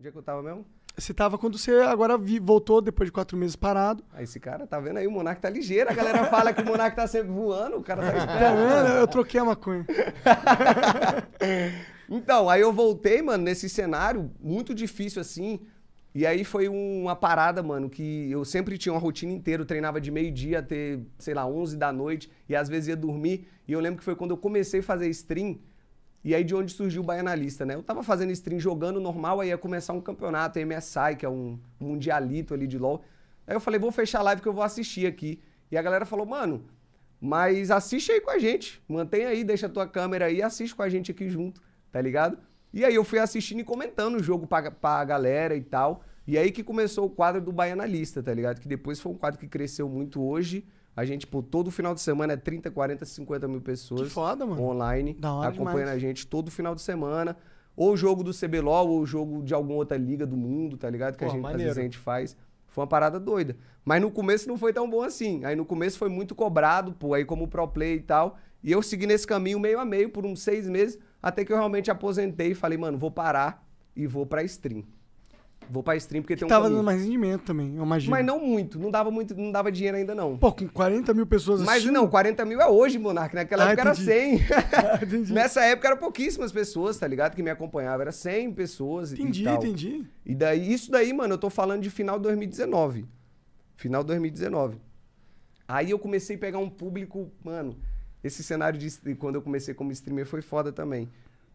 Onde é que eu tava mesmo? Você tava quando você agora voltou depois de quatro meses parado. Aí esse cara, tá vendo aí? O Monark tá ligeiro. A galera fala que o Monark tá sempre voando, o cara tá, tá esperando. É, eu troquei a maconha. então, aí eu voltei, mano, nesse cenário muito difícil assim. E aí foi uma parada, mano, que eu sempre tinha uma rotina inteira, eu treinava de meio-dia até, sei lá, 11 da noite, e às vezes ia dormir. E eu lembro que foi quando eu comecei a fazer stream, e aí de onde surgiu o Baianalista, né? Eu tava fazendo stream jogando normal, aí ia começar um campeonato MSI, que é um mundialito ali de LoL. Aí eu falei, vou fechar a live que eu vou assistir aqui. E a galera falou, mano, mas assiste aí com a gente. Mantém aí, deixa a tua câmera aí, assiste com a gente aqui junto, tá ligado? E aí eu fui assistindo e comentando o jogo pra, pra galera e tal. E aí que começou o quadro do Baianalista, tá ligado? Que depois foi um quadro que cresceu muito hoje. A gente, tipo, todo final de semana é 30, 40, 50 mil pessoas que foda, mano. online da hora acompanhando demais. a gente todo final de semana. Ou o jogo do CBLOL, ou o jogo de alguma outra liga do mundo, tá ligado? Que Pô, a gente, às vezes a gente faz. Foi uma parada doida. Mas no começo não foi tão bom assim. Aí no começo foi muito cobrado, pô, aí como pro play e tal. E eu segui nesse caminho meio a meio por uns seis meses, até que eu realmente aposentei e falei, mano, vou parar e vou pra stream. Vou pra stream porque tem um Tava caminho. dando mais rendimento também, eu imagino. Mas não muito, não dava muito, não dava dinheiro ainda não. Pô, com 40 mil pessoas Mas assistindo? não, 40 mil é hoje, Monark. Né? Naquela ah, época entendi. era 100. Ah, Nessa época era pouquíssimas pessoas, tá ligado? Que me acompanhava, era 100 pessoas entendi, e tal. Entendi, entendi. E daí, isso daí, mano, eu tô falando de final de 2019. Final de 2019. Aí eu comecei a pegar um público, mano, esse cenário de quando eu comecei como streamer foi foda também.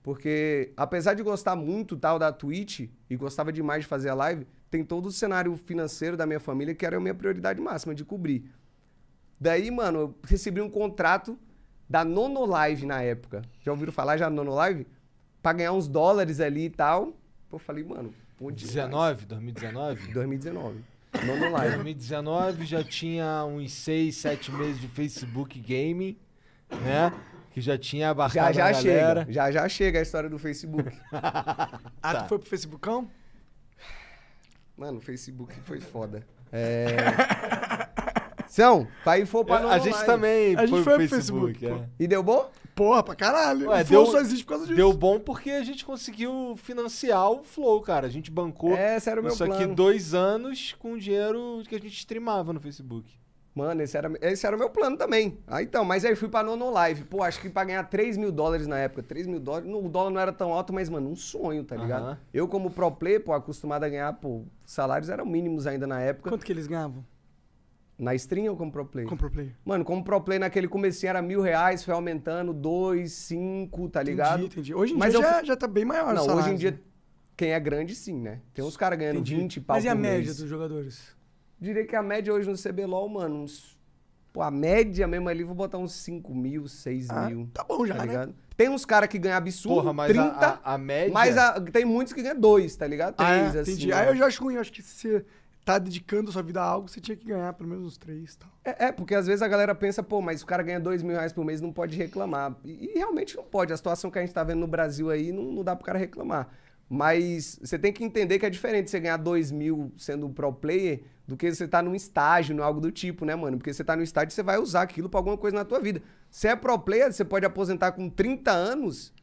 Porque, apesar de gostar muito tal da Twitch e gostava demais de fazer a live, tem todo o cenário financeiro da minha família que era a minha prioridade máxima de cobrir. Daí, mano, eu recebi um contrato da Nono Live na época. Já ouviram falar já da Nono Live? Pra ganhar uns dólares ali e tal. Pô, eu falei, mano, onde 19, 2019? 2019. Nono Live. 2019 já tinha uns 6, 7 meses de Facebook Gaming né? que já tinha abarcado já, já galera. Chega, já já chega a história do Facebook. ah, tu tá. foi pro Facebookão? Mano, o Facebook foi foda. É... São, tá aí for pra não A gente também a gente foi pro Facebook. Facebook é. E deu bom? Porra, pra caralho. Ué, o Flow deu, só existe por causa disso. Deu bom porque a gente conseguiu financiar o Flow, cara. A gente bancou é, isso aqui dois anos com o dinheiro que a gente streamava no Facebook. Mano, esse era, esse era o meu plano também. Ah, então, mas aí fui pra Nono Live. Pô, acho que pra ganhar 3 mil dólares na época. 3 mil dólares. O dólar não era tão alto, mas, mano, um sonho, tá ligado? Uhum. Eu, como pro player pô, acostumado a ganhar, pô, salários eram mínimos ainda na época. Quanto que eles ganhavam? Na stream ou como pro player Como pro player Mano, como pro player naquele comecinho era mil reais, foi aumentando, dois, cinco, tá ligado? Entendi, entendi. Hoje em mas dia já, já tá bem maior Não, salário, hoje em dia, né? quem é grande sim, né? Tem uns caras ganhando entendi. 20 pau Mas e a média mês. dos jogadores? Diria que a média hoje no CBLOL, mano, uns, pô, a média mesmo ali, vou botar uns 5 mil, 6 ah, mil. Tá bom já, tá né? ligado? Né? Tem uns caras que ganham absurdo, Porra, mas 30, a, a, a média... mas a, tem muitos que ganham 2, tá ligado? 3, ah, é, assim. Entendi. Aí eu já acho ruim, acho que se tá dedicando sua vida a algo, você tinha que ganhar pelo menos uns três tal. É, é, porque às vezes a galera pensa, pô, mas o cara ganha dois mil reais por mês, não pode reclamar. E, e realmente não pode. A situação que a gente tá vendo no Brasil aí, não, não dá pro cara reclamar. Mas você tem que entender que é diferente você ganhar dois mil sendo pro player do que você tá num estágio, algo do tipo, né, mano? Porque você tá no estágio, você vai usar aquilo para alguma coisa na tua vida. Você é pro player, você pode aposentar com 30 anos.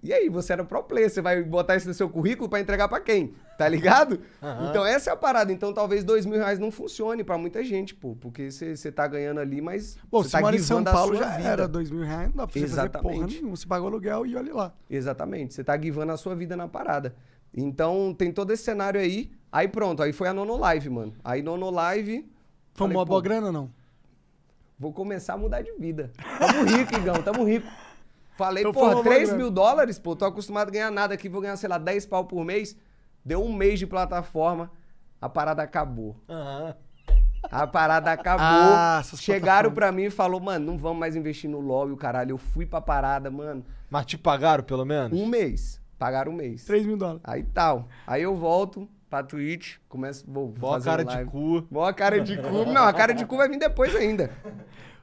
E aí, você era pro player, você vai botar isso no seu currículo para entregar para quem? Tá ligado? Uhum. Então essa é a parada. Então talvez dois mil reais não funcione para muita gente, pô. Porque você tá ganhando ali, mas. Bom, você se tá mora em São Paulo já vida. era dois mil reais, não dá pra você fazer porra nenhuma. Você paga aluguel e olha lá. Exatamente. Você tá guivando a sua vida na parada. Então tem todo esse cenário aí. Aí pronto, aí foi a Nono Live, mano. Aí Nono Live. Foi uma boa grana não? Vou começar a mudar de vida. Tamo rico, Igão, tamo rico. Falei, então, porra, 3 mil dólares, pô, tô acostumado a ganhar nada aqui, vou ganhar, sei lá, 10 pau por mês. Deu um mês de plataforma, a parada acabou. Uhum. A parada acabou. Ah, Chegaram pra mim e falou, mano, não vamos mais investir no LOL e o caralho. Eu fui pra parada, mano. Mas te pagaram, pelo menos? Um mês. Pagaram um mês. 3 mil dólares. Aí tal. Aí eu volto pra Twitch, começo. Vou Mó cara live. de cu. boa cara de cu. Não, a cara de cu vai vir depois ainda.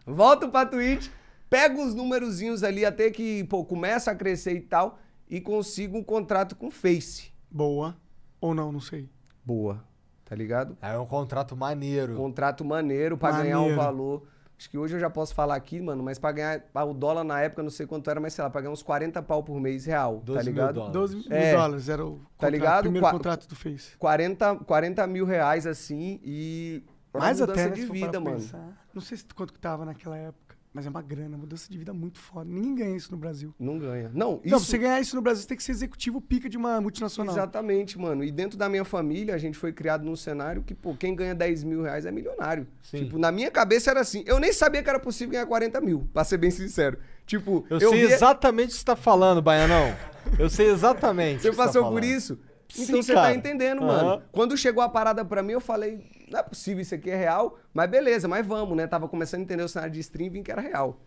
Volto pra Twitch, pego os númerozinhos ali até que, pô, começa a crescer e tal. E consigo um contrato com Face. Boa. Ou não, não sei. Boa. Tá ligado? É um contrato maneiro. Contrato maneiro pra maneiro. ganhar um valor. Acho que hoje eu já posso falar aqui, mano, mas pra ganhar. O dólar na época, não sei quanto era, mas sei lá, pra ganhar uns 40 pau por mês real. 12 tá ligado? Mil dólares. 12 mil é, dólares era o contrato, tá ligado? primeiro Qua contrato que tu fez. 40, 40 mil reais assim e. Mais até né, de vida, mano. Pensar. Não sei quanto que tava naquela época. Mas é uma grana, é mudança de vida muito foda. Ninguém ganha isso no Brasil. Não ganha. Não, isso... Não, pra você ganhar isso no Brasil, você tem que ser executivo pica de uma multinacional. Exatamente, mano. E dentro da minha família, a gente foi criado num cenário que, pô, quem ganha 10 mil reais é milionário. Sim. Tipo, na minha cabeça era assim. Eu nem sabia que era possível ganhar 40 mil, pra ser bem sincero. Tipo, eu, eu sei via... exatamente o que você tá falando, Baianão. Eu sei exatamente. Você tá passou tá por isso? Então você tá entendendo, uhum. mano. Quando chegou a parada pra mim, eu falei, não é possível, isso aqui é real, mas beleza, mas vamos, né? Tava começando a entender o cenário de streaming que era real.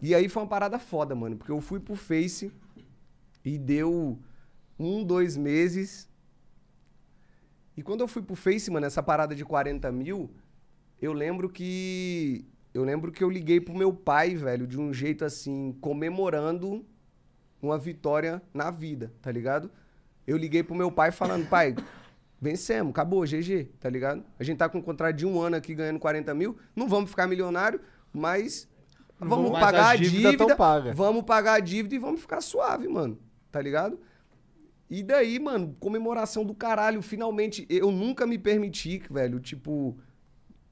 E aí foi uma parada foda, mano, porque eu fui pro Face e deu um, dois meses. E quando eu fui pro Face, mano, essa parada de 40 mil, eu lembro que. Eu lembro que eu liguei pro meu pai, velho, de um jeito assim, comemorando uma vitória na vida, tá ligado? Eu liguei pro meu pai falando, pai, vencemos, acabou, GG, tá ligado? A gente tá com um contrato de um ano aqui ganhando 40 mil, não vamos ficar milionário, mas vamos mas pagar a dívida, a dívida paga. vamos pagar a dívida e vamos ficar suave, mano, tá ligado? E daí, mano, comemoração do caralho, finalmente, eu nunca me permiti, velho, tipo,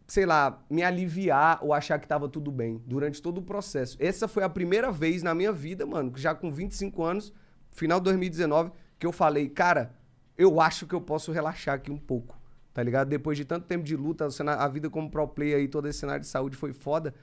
sei lá, me aliviar ou achar que tava tudo bem durante todo o processo. Essa foi a primeira vez na minha vida, mano, já com 25 anos, final de 2019, que eu falei, cara, eu acho que eu posso relaxar aqui um pouco, tá ligado? Depois de tanto tempo de luta, a vida como pro player aí, todo esse cenário de saúde foi foda.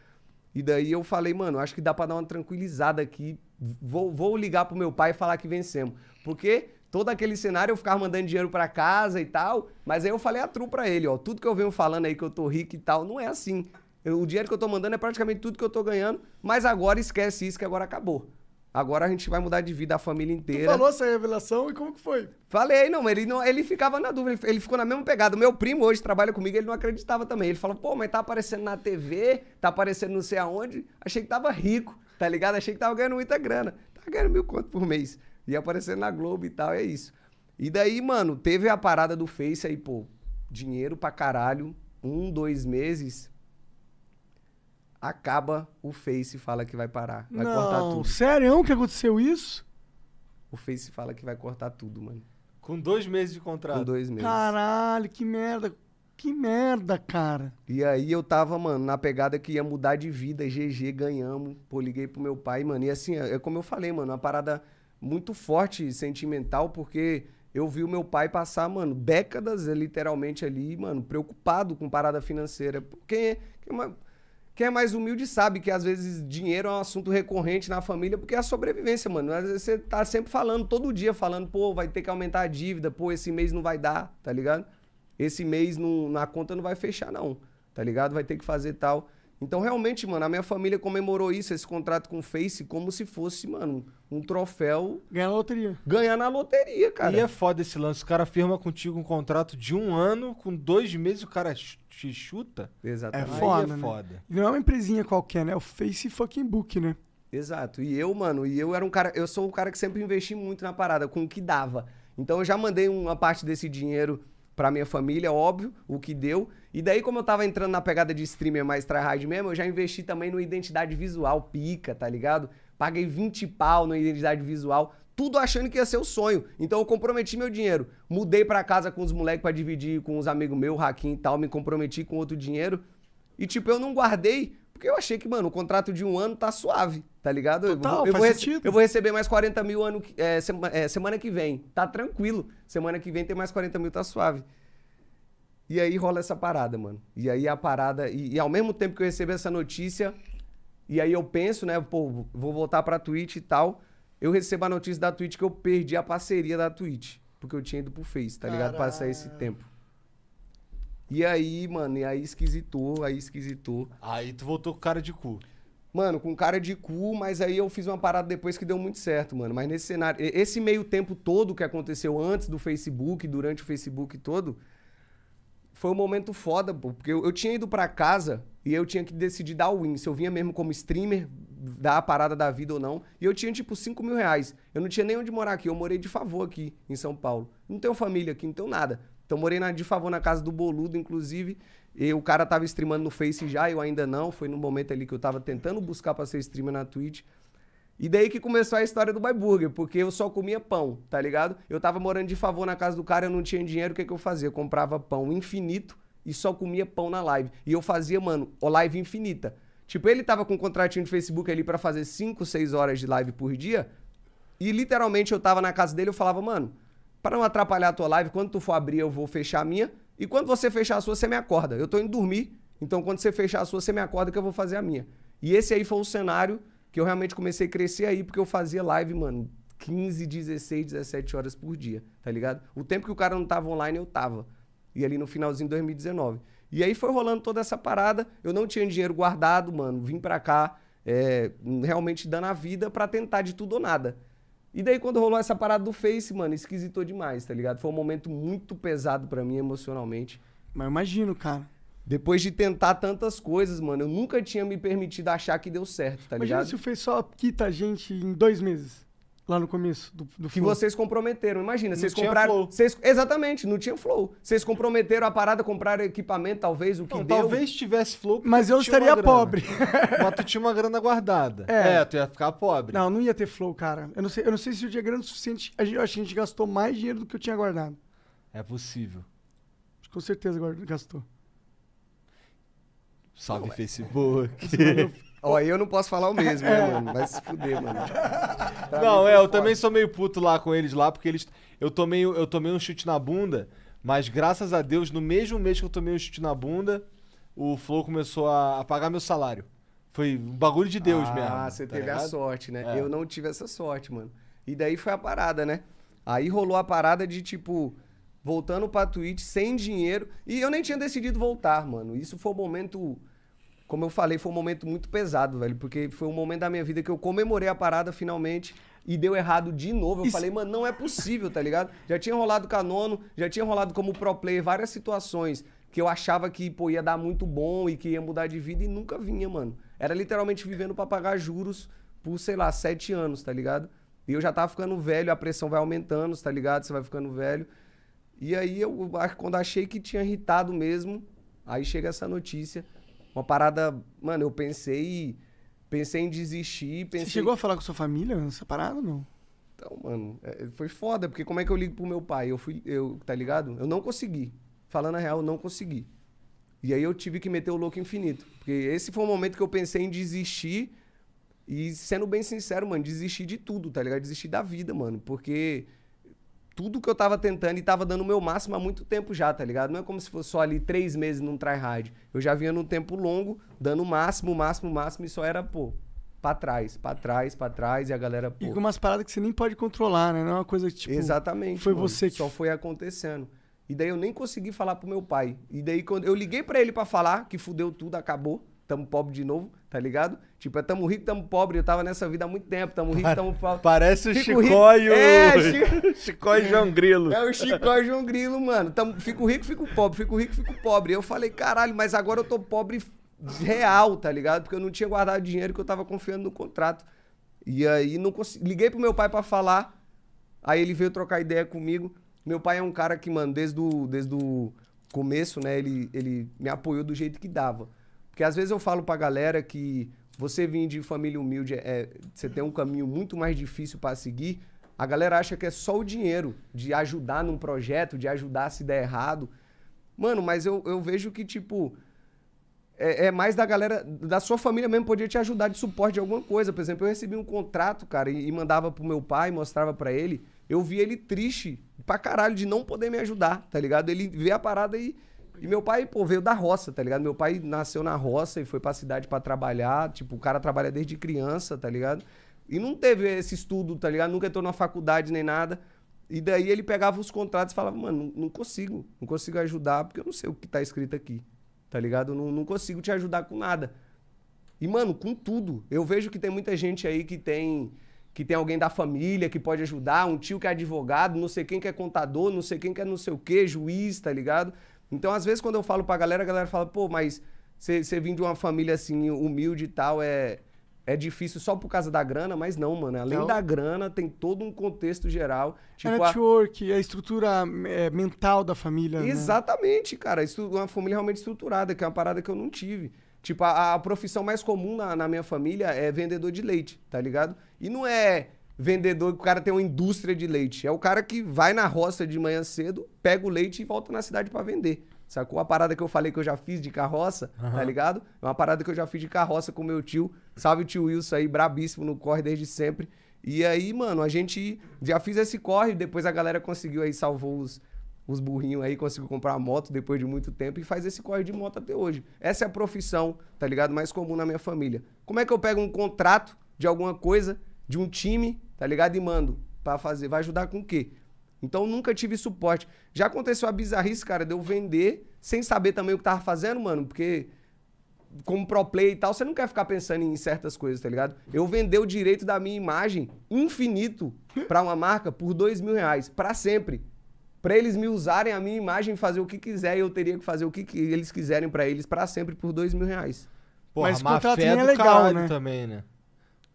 E daí eu falei, mano, acho que dá pra dar uma tranquilizada aqui. Vou, vou ligar pro meu pai e falar que vencemos. Porque todo aquele cenário eu ficava mandando dinheiro para casa e tal. Mas aí eu falei a tru pra ele, ó. Tudo que eu venho falando aí que eu tô rico e tal, não é assim. Eu, o dinheiro que eu tô mandando é praticamente tudo que eu tô ganhando. Mas agora esquece isso que agora acabou. Agora a gente vai mudar de vida a família inteira. Tu falou essa revelação e como que foi? Falei, não, ele não, ele ficava na dúvida, ele, ficou na mesma pegada. O meu primo hoje trabalha comigo, ele não acreditava também. Ele falou, pô, mas tá aparecendo na TV, tá aparecendo não sei aonde. Achei que tava rico, tá ligado? Achei que tava ganhando muita grana. tá ganhando mil conto por mês. E aparecendo na Globo e tal, é isso. E daí, mano, teve a parada do Face aí, pô, dinheiro pra caralho. Um, dois meses, acaba o Face fala que vai parar. Vai não, cortar tudo. Sério é que aconteceu isso? O Face fala que vai cortar tudo, mano. Com dois meses de contrato. Com dois meses. Caralho, que merda. Que merda, cara. E aí eu tava, mano, na pegada que ia mudar de vida, GG, ganhamos. Pô, liguei pro meu pai, mano. E assim, é, é como eu falei, mano, uma parada muito forte, sentimental, porque eu vi o meu pai passar, mano, décadas literalmente ali, mano, preocupado com parada financeira. Porque. Que uma quem é mais humilde sabe que às vezes dinheiro é um assunto recorrente na família, porque é a sobrevivência, mano. Às vezes você tá sempre falando, todo dia falando, pô, vai ter que aumentar a dívida, pô, esse mês não vai dar, tá ligado? Esse mês não, na conta não vai fechar, não, tá ligado? Vai ter que fazer tal. Então, realmente, mano, a minha família comemorou isso, esse contrato com o Face, como se fosse, mano, um troféu. Ganhar na loteria. Ganhar na loteria, cara. E é foda esse lance. O cara firma contigo um contrato de um ano, com dois meses o cara te chuta. Exatamente. É foda. é foda. Né? Não é uma empresinha qualquer, né? É o Face fucking Book, né? Exato. E eu, mano, e eu era um cara. Eu sou um cara que sempre investi muito na parada, com o que dava. Então eu já mandei uma parte desse dinheiro pra minha família, óbvio, o que deu. E daí, como eu tava entrando na pegada de streamer mais tryhard mesmo, eu já investi também no identidade visual, pica, tá ligado? Paguei 20 pau na identidade visual, tudo achando que ia ser o sonho. Então eu comprometi meu dinheiro. Mudei pra casa com os moleques pra dividir com os amigos meus, Hakim e tal, me comprometi com outro dinheiro. E tipo, eu não guardei porque eu achei que, mano, o contrato de um ano tá suave, tá ligado? Total, eu, vou, eu vou, eu vou receber mais 40 mil ano, é, sema, é, semana que vem. Tá tranquilo. Semana que vem tem mais 40 mil, tá suave. E aí rola essa parada, mano. E aí a parada. E, e ao mesmo tempo que eu recebo essa notícia, e aí eu penso, né, pô, vou voltar pra Twitch e tal. Eu recebo a notícia da Twitch que eu perdi a parceria da Twitch. Porque eu tinha ido pro Face, tá ligado? Caralho. Passar esse tempo. E aí, mano, e aí esquisitou, aí esquisitou. Aí tu voltou com cara de cu. Mano, com cara de cu, mas aí eu fiz uma parada depois que deu muito certo, mano. Mas nesse cenário, esse meio tempo todo que aconteceu antes do Facebook, durante o Facebook todo, foi um momento foda, pô. Porque eu, eu tinha ido para casa e eu tinha que decidir dar o win. Se eu vinha mesmo como streamer, dar a parada da vida ou não. E eu tinha, tipo, 5 mil reais. Eu não tinha nem onde morar aqui. Eu morei de favor aqui, em São Paulo. Não tenho família aqui, não tenho nada. Então morei na, de favor na casa do Boludo, inclusive. E o cara tava streamando no Face já, eu ainda não. Foi no momento ali que eu tava tentando buscar pra ser streamer na Twitch. E daí que começou a história do My Burger, porque eu só comia pão, tá ligado? Eu tava morando de favor na casa do cara, eu não tinha dinheiro, o que, que eu fazia? Eu comprava pão infinito e só comia pão na live. E eu fazia, mano, live infinita. Tipo, ele tava com um contratinho de Facebook ali para fazer 5, 6 horas de live por dia. E literalmente eu tava na casa dele, eu falava, mano, para não atrapalhar a tua live, quando tu for abrir, eu vou fechar a minha. E quando você fechar a sua, você me acorda. Eu estou indo dormir, então quando você fechar a sua, você me acorda que eu vou fazer a minha. E esse aí foi o cenário que eu realmente comecei a crescer aí, porque eu fazia live, mano, 15, 16, 17 horas por dia, tá ligado? O tempo que o cara não tava online, eu tava. E ali no finalzinho de 2019. E aí foi rolando toda essa parada, eu não tinha dinheiro guardado, mano, vim pra cá, é, realmente dando a vida para tentar de tudo ou nada. E daí, quando rolou essa parada do Face, mano, esquisitou demais, tá ligado? Foi um momento muito pesado para mim emocionalmente. Mas imagino, cara. Depois de tentar tantas coisas, mano, eu nunca tinha me permitido achar que deu certo, tá Imagina ligado? Imagina se o Face só quita a gente em dois meses. Lá no começo do, do Que vocês comprometeram. Imagina, não vocês compraram. Flow. Vocês, exatamente, não tinha flow. Vocês comprometeram a parada, compraram equipamento, talvez, o que não, deu. Talvez tivesse flow. Mas eu estaria pobre. mas tu tinha uma grana guardada. É. é. tu ia ficar pobre. Não, não ia ter flow, cara. Eu não sei, eu não sei se eu tinha é grana o suficiente. A gente, a gente gastou mais dinheiro do que eu tinha guardado. É possível. Com certeza gastou. Salve, Ué. Facebook. Ó, eu não posso falar o mesmo, né, é. mano? Vai se fuder, mano. Pra tá não, é, eu foda. também sou meio puto lá com eles lá, porque eles. Eu tomei, eu tomei um chute na bunda, mas graças a Deus, no mesmo mês que eu tomei um chute na bunda, o Flow começou a pagar meu salário. Foi um bagulho de Deus ah, mesmo. Ah, você tá teve ligado? a sorte, né? É. Eu não tive essa sorte, mano. E daí foi a parada, né? Aí rolou a parada de tipo voltando pra Twitch sem dinheiro. E eu nem tinha decidido voltar, mano. Isso foi o um momento como eu falei, foi um momento muito pesado, velho. Porque foi um momento da minha vida que eu comemorei a parada finalmente e deu errado de novo. Eu Isso... falei, mano, não é possível, tá ligado? Já tinha rolado Nono, já tinha rolado como pro player várias situações que eu achava que, pô, ia dar muito bom e que ia mudar de vida e nunca vinha, mano. Era literalmente vivendo para pagar juros por, sei lá, sete anos, tá ligado? E eu já tava ficando velho, a pressão vai aumentando, tá ligado? Você vai ficando velho. E aí, eu, quando achei que tinha irritado mesmo, aí chega essa notícia. Uma parada. Mano, eu pensei. Pensei em desistir. Pensei... Você chegou a falar com sua família nessa parada ou não? Então, mano, é, é, foi foda, porque como é que eu ligo pro meu pai? Eu fui. Eu, tá ligado? Eu não consegui. Falando a real, eu não consegui. E aí eu tive que meter o louco infinito. Porque esse foi o momento que eu pensei em desistir. E sendo bem sincero, mano, desistir de tudo, tá ligado? Desistir da vida, mano. Porque tudo que eu tava tentando e tava dando o meu máximo há muito tempo já, tá ligado? Não é como se fosse só ali três meses num tryhard. Eu já vinha num tempo longo, dando o máximo, o máximo, o máximo, e só era, pô, pra trás, pra trás, pra trás, e a galera, pô. E com umas paradas que você nem pode controlar, né? Não é uma coisa que, tipo. Exatamente. Foi mano, você que. Só foi acontecendo. E daí eu nem consegui falar pro meu pai. E daí quando eu liguei para ele para falar que fudeu tudo, acabou tamo pobre de novo, tá ligado? Tipo, é tamo rico, tamo pobre. Eu tava nessa vida há muito tempo, tamo rico, tamo pobre. Parece o Chicó rico. e o... É, Chico... Chicó e João Grilo. É o Chicó e João Grilo, mano. Tamo... Fico rico, fico pobre, fico rico, fico pobre. Eu falei, caralho, mas agora eu tô pobre real, tá ligado? Porque eu não tinha guardado dinheiro que eu tava confiando no contrato. E aí não consegui... Liguei pro meu pai para falar, aí ele veio trocar ideia comigo. Meu pai é um cara que, mano, desde o, desde o começo, né, ele, ele me apoiou do jeito que dava. Porque às vezes eu falo pra galera que você vir de família humilde, é, você tem um caminho muito mais difícil para seguir. A galera acha que é só o dinheiro de ajudar num projeto, de ajudar se der errado. Mano, mas eu, eu vejo que, tipo, é, é, mais da galera, da sua família mesmo, podia te ajudar de suporte de alguma coisa. Por exemplo, eu recebi um contrato, cara, e, e mandava pro meu pai, mostrava para ele. Eu vi ele triste pra caralho de não poder me ajudar, tá ligado? Ele vê a parada e e meu pai, pô, veio da roça, tá ligado? Meu pai nasceu na roça e foi pra cidade para trabalhar. Tipo, o cara trabalha desde criança, tá ligado? E não teve esse estudo, tá ligado? Nunca entrou na faculdade nem nada. E daí ele pegava os contratos e falava, mano, não consigo, não consigo ajudar porque eu não sei o que tá escrito aqui, tá ligado? Não, não consigo te ajudar com nada. E, mano, com tudo. Eu vejo que tem muita gente aí que tem que tem alguém da família que pode ajudar, um tio que é advogado, não sei quem que é contador, não sei quem que é não sei o que, juiz, tá ligado? Então, às vezes, quando eu falo pra galera, a galera fala, pô, mas você vir de uma família assim, humilde e tal, é, é difícil só por causa da grana, mas não, mano. Além não. da grana, tem todo um contexto geral. Tipo, é network, a... É a estrutura é, mental da família. Né? Exatamente, né? cara. Isso, é uma família realmente estruturada, que é uma parada que eu não tive. Tipo, a, a profissão mais comum na, na minha família é vendedor de leite, tá ligado? E não é vendedor, o cara tem uma indústria de leite. É o cara que vai na roça de manhã cedo, pega o leite e volta na cidade para vender. Sacou? A parada que eu falei que eu já fiz de carroça, uhum. tá ligado? É uma parada que eu já fiz de carroça com meu tio. Salve o tio Wilson aí, brabíssimo no corre desde sempre. E aí, mano, a gente já fiz esse corre, depois a galera conseguiu aí, salvou os, os burrinhos aí, conseguiu comprar a moto depois de muito tempo e faz esse corre de moto até hoje. Essa é a profissão, tá ligado? Mais comum na minha família. Como é que eu pego um contrato de alguma coisa de um time, tá ligado? E mando para fazer. Vai ajudar com o quê? Então nunca tive suporte. Já aconteceu a bizarrice, cara, de eu vender sem saber também o que tava fazendo, mano, porque como pro play e tal, você não quer ficar pensando em certas coisas, tá ligado? Eu vender o direito da minha imagem infinito para uma marca por dois mil reais, pra sempre. Pra eles me usarem a minha imagem, fazer o que quiser, e eu teria que fazer o que, que eles quiserem para eles para sempre por dois mil reais. Porra, mas contrato é, é legal, né? também, né?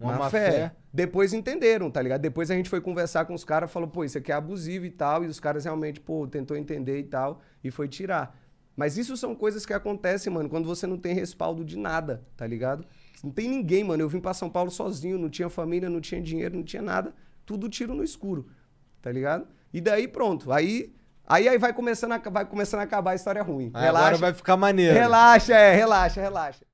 Uma má, fé. fé. Depois entenderam, tá ligado? Depois a gente foi conversar com os caras, falou, pô, isso aqui é abusivo e tal. E os caras realmente, pô, tentou entender e tal. E foi tirar. Mas isso são coisas que acontecem, mano, quando você não tem respaldo de nada, tá ligado? Não tem ninguém, mano. Eu vim pra São Paulo sozinho, não tinha família, não tinha dinheiro, não tinha nada. Tudo tiro no escuro, tá ligado? E daí pronto. Aí Aí, aí vai, começando a, vai começando a acabar a história ruim. Aí relaxa, agora vai ficar maneiro. Relaxa, é, relaxa, relaxa.